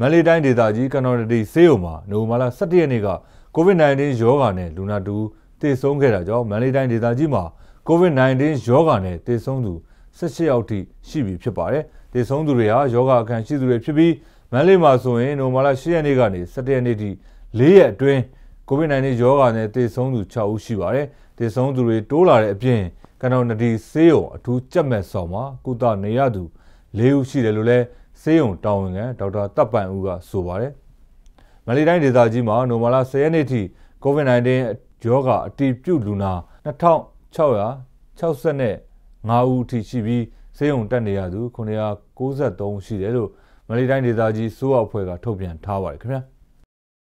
မန္တလေးတိုင်းဒေသကြီးကနော်ဒတီဆေးရုံမှာနိုဝင်ဘာလ17ရက်နေ့က COVID-19 ရောဂါနဲ့လူနာတူသေဆုံးခဲ့တာကြောင့်မန္တလေးတိုင်းဒေသကြီးမှာ COVID-19 ရောဂါနဲ့သေဆုံးသူ18ယောက်ထိရှိပြီဖြစ်ပါတယ်။သေဆုံးသူတွေဟာရောဂါအခံရှိသူတွေဖြစ်ပြီးမန္တလေးမှာဆိုရင်နိုဝင်ဘာလ10ရက်နေ့ကနေ17ရက်နေ့ထိ၄ရက်အတွင်း COVID-19 ရောဂါနဲ့သေဆုံးသူ6ဦးရှိပါတယ်။သေဆုံးသူတွေတိုးလာတဲ့အပြင်ကနော်ဒတီဆေးရုံအထူးကြက်မဲ့ဆောင်မှာကုသနေရသူ၄ဦးရှိတယ်လို့လည်းဆေးရုံတာဝန်ခံဒေါက်တာတပ်ပန်ဦးကဆိုပါတယ်။မလေးတိုင်းဒေသကြီးမှာနိုမလာ10ရက်နေ့ထိ COVID-19 ရောဂါအတည်ပြုလူနာ2665ဦးအထိရှိပြီးဆေးရုံတက်နေရသူ993ရှိတယ်လို့မလေးတိုင်းဒေသကြီးစိုးရအဖွဲ့ကထုတ်ပြန်ထားပါတယ်ခင်ဗျာ။